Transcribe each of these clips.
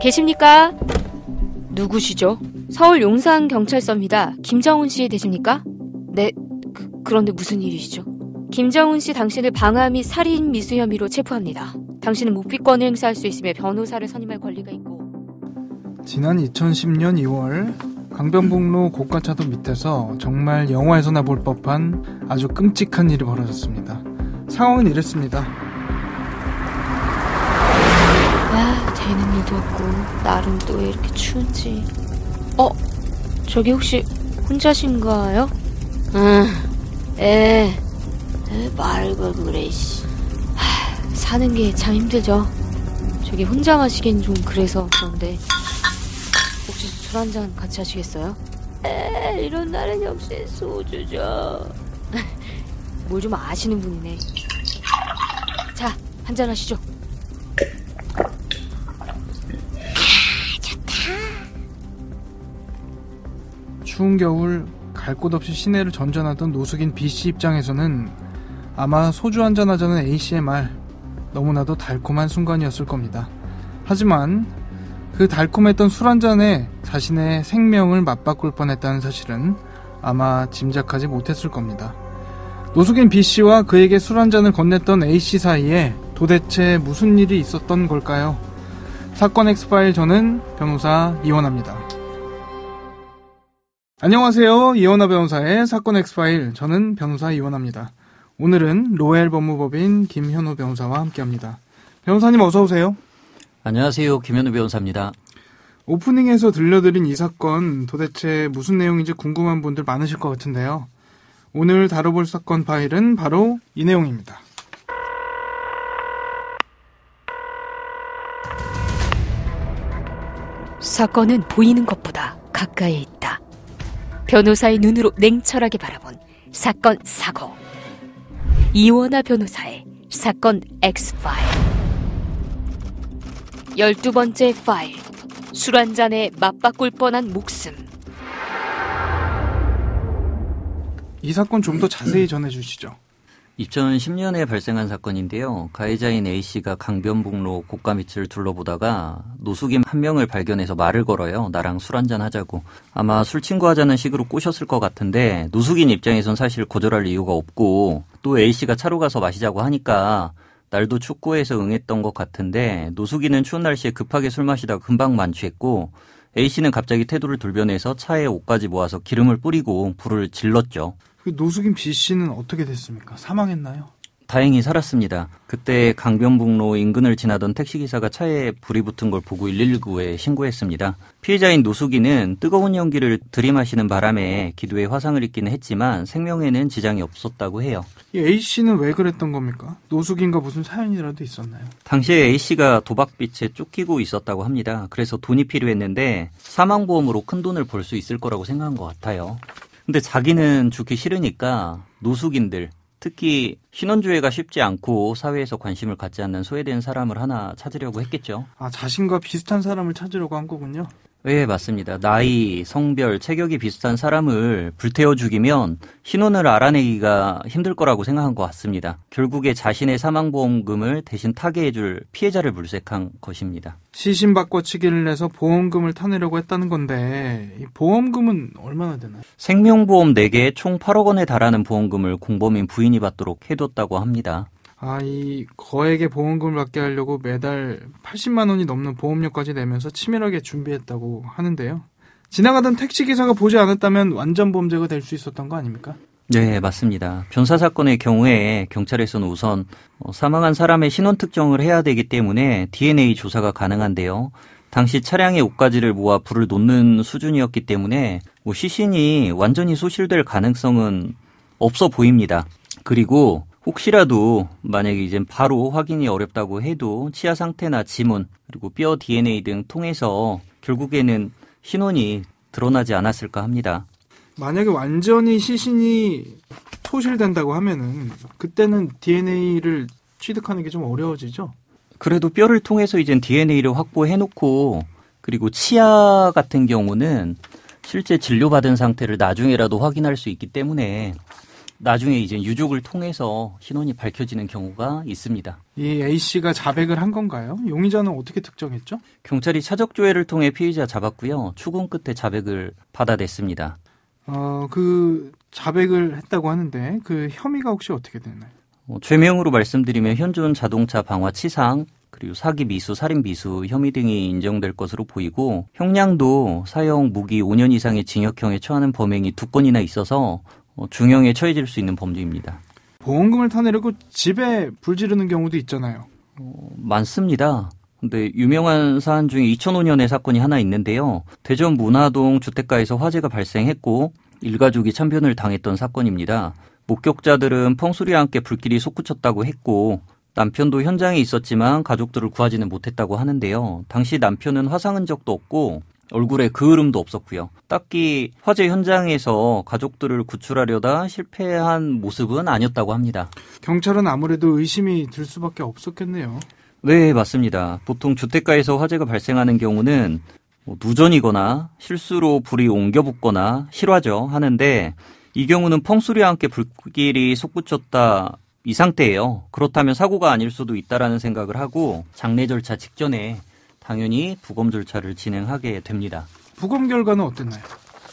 계십니까? 누구시죠? 서울 용산 경찰서입니다. 김정훈 씨 되십니까? 네. 그, 그런데 무슨 일이시죠? 김정훈 씨 당신을 방화 및 살인 미수 혐의로 체포합니다. 당신은 묵비권을 행사할 수 있으며 변호사를 선임할 권리가 있고 지난 2010년 2월 강변북로 고가차도 밑에서 정말 영화에서나 볼 법한 아주 끔찍한 일이 벌어졌습니다. 상황은 이랬습니다. 되는 일도 없고 나름 또왜 이렇게 추운지 어? 저기 혹시 혼자신가요? 응에 말걸 그래 씨 사는 게 참 힘들죠 저기 혼자 마시긴 좀 그래서 그런데 혹시 술 한 잔 같이 하시겠어요? 에 이런 날은 역시 소주죠 뭘 좀 아시는 분이네 자 한 잔 하시죠 추운 겨울 갈 곳 없이 시내를 전전하던 노숙인 B씨 입장에서는 아마 소주 한 잔 하자는 A씨의 말 너무나도 달콤한 순간이었을 겁니다. 하지만 그 달콤했던 술 한잔에 자신의 생명을 맞바꿀 뻔했다는 사실은 아마 짐작하지 못했을 겁니다. 노숙인 B씨와 그에게 술 한잔을 건넸던 A씨 사이에 도대체 무슨 일이 있었던 걸까요? 사건 엑스파일 저는 변호사 이원합니다. 안녕하세요. 이원아 변호사의 사건 엑스파일. 저는 변호사 이원아입니다. 오늘은 로엘 법무법인 김현우 변호사와 함께합니다. 변호사님 어서 오세요. 안녕하세요. 김현우 변호사입니다. 오프닝에서 들려드린 이 사건 도대체 무슨 내용인지 궁금한 분들 많으실 것 같은데요. 오늘 다뤄볼 사건 파일은 바로 이 내용입니다. 사건은 보이는 것보다 가까이 있다. 변호사의 눈으로 냉철하게 바라본 사건 사고 이원아 변호사의 사건 X파일 열두 번째 파일 술 한 잔에 맞바꿀 뻔한 목숨 이 사건 좀 더 자세히 전해주시죠 2010년에 발생한 사건인데요. 가해자인 A씨가 강변북로 고가 밑을 둘러보다가 노숙인 한 명을 발견해서 말을 걸어요. 나랑 술 한잔 하자고. 아마 술 친구 하자는 식으로 꼬셨을 것 같은데 노숙인 입장에선 사실 거절할 이유가 없고 또 A씨가 차로 가서 마시자고 하니까 날도 춥고 해서 응했던 것 같은데 노숙인은 추운 날씨에 급하게 술 마시다가 금방 만취했고 A씨는 갑자기 태도를 돌변해서 차에 옷까지 모아서 기름을 뿌리고 불을 질렀죠. 그 노숙인 B 씨는 어떻게 됐습니까? 사망했나요? 다행히 살았습니다. 그때 강변북로 인근을 지나던 택시기사가 차에 불이 붙은 걸 보고 119에 신고했습니다. 피해자인 노숙인은 뜨거운 연기를 들이마시는 바람에 기도에 화상을 입기는 했지만 생명에는 지장이 없었다고 해요. A씨는 왜 그랬던 겁니까? 노숙인과 무슨 사연이라도 있었나요? 당시에 A씨가 도박빛에 쫓기고 있었다고 합니다. 그래서 돈이 필요했는데 사망보험으로 큰 돈을 벌 수 있을 거라고 생각한 것 같아요. 근데 자기는 죽기 싫으니까 노숙인들 특히 신원조회가 쉽지 않고 사회에서 관심을 갖지 않는 소외된 사람을 하나 찾으려고 했겠죠. 아 자신과 비슷한 사람을 찾으려고 한 거군요. 예, 맞습니다. 나이, 성별, 체격이 비슷한 사람을 불태워 죽이면 신원을 알아내기가 힘들 거라고 생각한 것 같습니다. 결국에 자신의 사망보험금을 대신 타게 해줄 피해자를 물색한 것입니다. 시신 바꿔치기를 해서 보험금을 타내려고 했다는 건데 이 보험금은 얼마나 되나요? 생명보험 4개에 총 8억 원에 달하는 보험금을 공범인 부인이 받도록 해뒀다고 합니다. 아, 이 거액의 보험금을 받게 하려고 매달 80만 원이 넘는 보험료까지 내면서 치밀하게 준비했다고 하는데요. 지나가던 택시 기사가 보지 않았다면 완전 범죄가 될 수 있었던 거 아닙니까? 네, 맞습니다. 변사 사건의 경우에 경찰에서는 우선 어, 사망한 사람의 신원 특정을 해야 되기 때문에 DNA 조사가 가능한데요. 당시 차량의 옷가지를 모아 불을 놓는 수준이었기 때문에 뭐 시신이 완전히 소실될 가능성은 없어 보입니다. 그리고 혹시라도 만약에 이젠 바로 확인이 어렵다고 해도 치아 상태나 지문 그리고 뼈 DNA 등 통해서 결국에는 신원이 드러나지 않았을까 합니다. 만약에 완전히 시신이 소실된다고 하면은 그때는 DNA를 취득하는 게 좀 어려워지죠. 그래도 뼈를 통해서 이젠 DNA를 확보해 놓고 그리고 치아 같은 경우는 실제 진료받은 상태를 나중에라도 확인할 수 있기 때문에 나중에 이제 유족을 통해서 신원이 밝혀지는 경우가 있습니다. 이 A 씨가 자백을 한 건가요? 용의자는 어떻게 특정했죠? 경찰이 차적 조회를 통해 피의자 잡았고요. 추궁 끝에 자백을 받아냈습니다. 어, 그 자백을 했다고 하는데 그 혐의가 혹시 어떻게 되나요? 어, 죄명으로 말씀드리면 현존 자동차 방화 치상 그리고 사기 미수, 살인 미수 혐의 등이 인정될 것으로 보이고 형량도 사형 무기 5년 이상의 징역형에 처하는 범행이 두 건이나 있어서 어, 중형에 처해질 수 있는 범죄입니다. 보험금을 타내려고 집에 불 지르는 경우도 있잖아요. 어, 많습니다. 근데 유명한 사안 중에 2005년의 사건이 하나 있는데요. 대전 문화동 주택가에서 화재가 발생했고 일가족이 참변을 당했던 사건입니다. 목격자들은 펑수리와 함께 불길이 솟구쳤다고 했고 남편도 현장에 있었지만 가족들을 구하지는 못했다고 하는데요. 당시 남편은 화상 흔적도 없고 얼굴에 그을음도 없었고요. 딱히 화재 현장에서 가족들을 구출하려다 실패한 모습은 아니었다고 합니다. 경찰은 아무래도 의심이 들 수밖에 없었겠네요. 네, 맞습니다. 보통 주택가에서 화재가 발생하는 경우는 뭐 누전이거나 실수로 불이 옮겨 붙거나 실화죠 하는데 이 경우는 펑소리와 함께 불길이 솟구쳤다 이 상태예요. 그렇다면 사고가 아닐 수도 있다라는 생각을 하고 장례 절차 직전에 당연히 부검 절차를 진행하게 됩니다. 부검 결과는 어땠나요?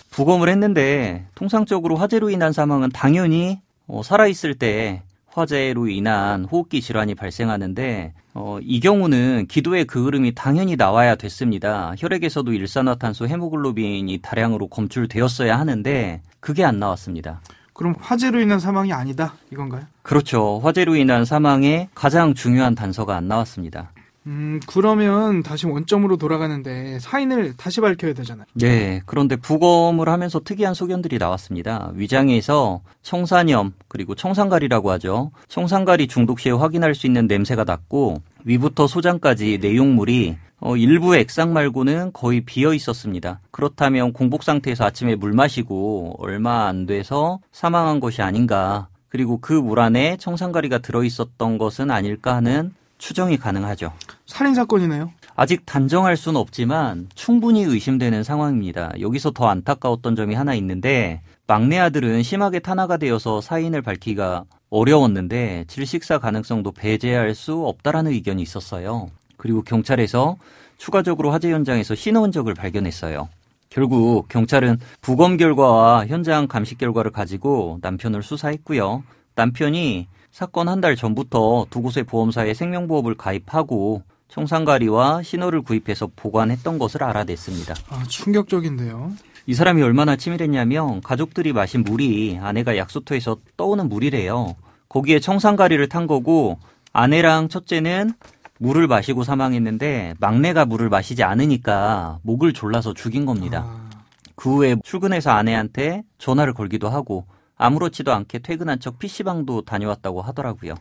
부검을 했는데 통상적으로 화재로 인한 사망은 당연히 어, 살아있을 때 화재로 인한 호흡기 질환이 발생하는데 어, 이 경우는 기도의 그 흐름이 당연히 나와야 됐습니다. 혈액에서도 일산화탄소 헤모글로빈이 다량으로 검출되었어야 하는데 그게 안 나왔습니다. 그럼 화재로 인한 사망이 아니다 이건가요? 그렇죠. 화재로 인한 사망의 가장 중요한 단서가 안 나왔습니다. 음, 그러면 다시 원점으로 돌아가는데 사인을 다시 밝혀야 되잖아요. 네. 그런데 부검을 하면서 특이한 소견들이 나왔습니다. 위장에서 청산염 그리고 청산갈이라고 하죠. 청산갈이 중독 시에 확인할 수 있는 냄새가 났고 위부터 소장까지 내용물이 어, 일부 액상 말고는 거의 비어 있었습니다. 그렇다면 공복 상태에서 아침에 물 마시고 얼마 안 돼서 사망한 것이 아닌가. 그리고 그 물 안에 청산가리가 들어 있었던 것은 아닐까 하는 추정이 가능하죠. 살인 사건이네요. 아직 단정할 수는 없지만 충분히 의심되는 상황입니다. 여기서 더 안타까웠던 점이 하나 있는데 막내 아들은 심하게 탄화가 되어서 사인을 밝히기가 어려웠는데 질식사 가능성도 배제할 수 없다라는 의견이 있었어요. 그리고 경찰에서 추가적으로 화재 현장에서 신호 적을 발견했어요. 결국 경찰은 부검 결과와 현장 감식 결과를 가지고 남편을 수사했고요. 남편이 사건 한 달 전부터 두 곳의 보험사에 생명보험을 가입하고 청산가리와 신호를 구입해서 보관했던 것을 알아냈습니다. 아, 충격적인데요. 이 사람이 얼마나 치밀했냐면 가족들이 마신 물이 아내가 약수터에서 떠오는 물이래요. 거기에 청산가리를 탄 거고 아내랑 첫째는 물을 마시고 사망했는데 막내가 물을 마시지 않으니까 목을 졸라서 죽인 겁니다. 아. 그 후에 출근해서 아내한테 전화를 걸기도 하고 아무렇지도 않게 퇴근한 척 PC방도 다녀왔다고 하더라고요.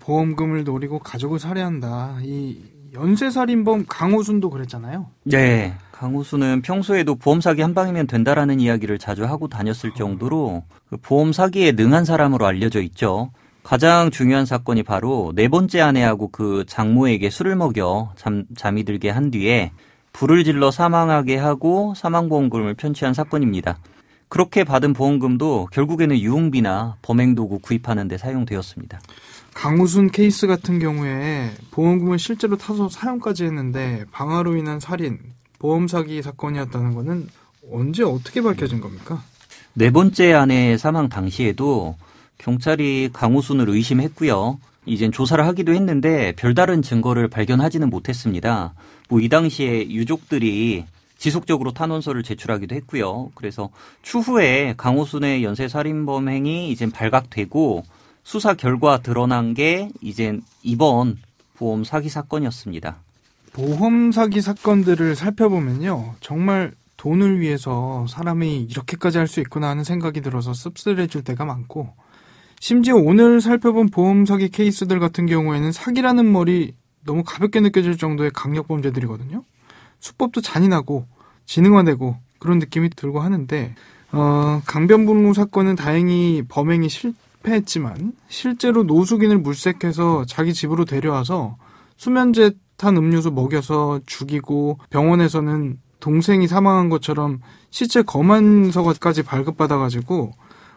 보험금을 노리고 가족을 살해한다. 이 연쇄살인범 강호순도 그랬잖아요. 네. 강호수는 평소에도 보험 사기 한 방이면 된다라는 이야기를 자주 하고 다녔을 정도로 그 보험 사기에 능한 사람으로 알려져 있죠. 가장 중요한 사건이 바로 네 번째 아내하고 그 장모에게 술을 먹여 잠, 잠이 들게 한 뒤에 불을 질러 사망하게 하고 사망보험금을 편취한 사건입니다. 그렇게 받은 보험금도 결국에는 유흥비나 범행도구 구입하는 데 사용되었습니다. 강우순 케이스 같은 경우에 보험금을 실제로 타서 사용까지 했는데 방화로 인한 살인, 보험 사기 사건이었다는 것은 언제 어떻게 밝혀진 겁니까? 네 번째 아내의 사망 당시에도 경찰이 강우순을 의심했고요. 이젠 조사를 하기도 했는데 별다른 증거를 발견하지는 못했습니다. 뭐 이 당시에 유족들이 지속적으로 탄원서를 제출하기도 했고요. 그래서 추후에 강호순의 연쇄살인범행이 이제 발각되고 수사 결과 드러난 게 이제 이번 보험 사기 사건이었습니다. 보험 사기 사건들을 살펴보면요. 정말 돈을 위해서 사람이 이렇게까지 할 수 있구나 하는 생각이 들어서 씁쓸해질 때가 많고 심지어 오늘 살펴본 보험 사기 케이스들 같은 경우에는 사기라는 머리 너무 가볍게 느껴질 정도의 강력 범죄들이거든요. 수법도 잔인하고 지능화되고 그런 느낌이 들고 하는데 어, 강변북무 사건은 다행히 범행이 실패했지만 실제로 노숙인을 물색해서 자기 집으로 데려와서 수면제 탄 음료수 먹여서 죽이고 병원에서는 동생이 사망한 것처럼 시체 검안서까지 발급받아가지고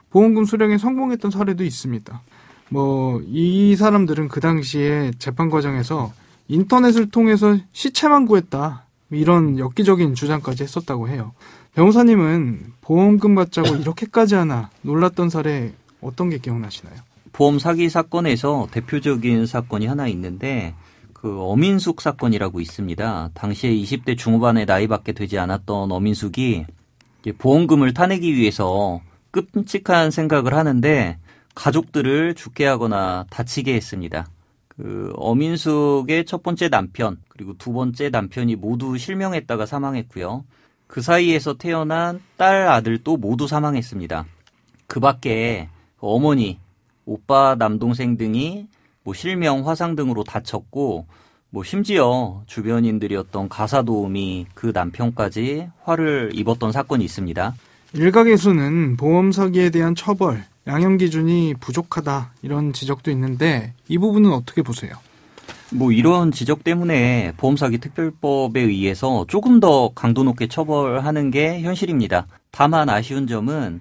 보험금 수령에 성공했던 사례도 있습니다. 뭐, 이 사람들은 그 당시에 재판 과정에서 인터넷을 통해서 시체만 구했다. 이런 엽기적인 주장까지 했었다고 해요. 변호사님은 보험금 받자고 이렇게까지 하나 놀랐던 사례 어떤 게 기억나시나요? 보험 사기 사건에서 대표적인 사건이 하나 있는데 그 어민숙 사건이라고 있습니다. 당시에 20대 중후반의 나이밖에 되지 않았던 어민숙이 보험금을 타내기 위해서 끔찍한 생각을 하는데 가족들을 죽게 하거나 다치게 했습니다. 그 어민숙의 첫 번째 남편 그리고 두 번째 남편이 모두 실명했다가 사망했고요. 그 사이에서 태어난 딸 아들도 모두 사망했습니다. 그 밖에 그 어머니, 오빠, 남동생 등이 뭐 실명, 화상 등으로 다쳤고 뭐 심지어 주변인들이었던 가사 도우미 그 남편까지 화를 입었던 사건이 있습니다. 일각에서는 보험 사기에 대한 처벌, 양형 기준이 부족하다 이런 지적도 있는데 이 부분은 어떻게 보세요? 뭐 이런 지적 때문에 보험사기 특별법에 의해서 조금 더 강도 높게 처벌하는 게 현실입니다. 다만 아쉬운 점은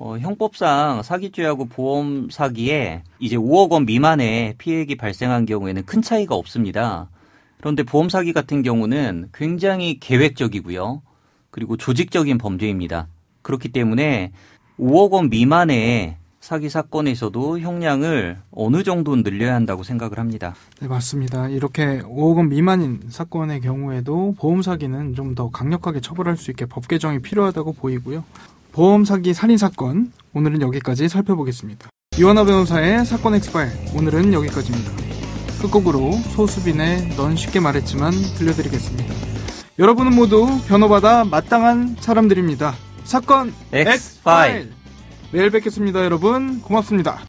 어, 형법상 사기죄하고 보험 사기에 이제 5억 원 미만의 피해액이 발생한 경우에는 큰 차이가 없습니다. 그런데 보험 사기 같은 경우는 굉장히 계획적이고요. 그리고 조직적인 범죄입니다. 그렇기 때문에 5억 원 미만의 사기 사건에서도 형량을 어느 정도 늘려야 한다고 생각을 합니다. 네, 맞습니다. 이렇게 5억 원 미만인 사건의 경우에도 보험 사기는 좀 더 강력하게 처벌할 수 있게 법 개정이 필요하다고 보이고요. 보험 사기 살인 사건 오늘은 여기까지 살펴보겠습니다. 이원아 변호사의 사건 엑스파일 오늘은 여기까지입니다. 끝곡으로 소수빈의 넌 쉽게 말했지만 들려드리겠습니다. 여러분은 모두 변호받아 마땅한 사람들입니다. 사건 엑스파일. 내일 뵙겠습니다, 여러분. 고맙습니다.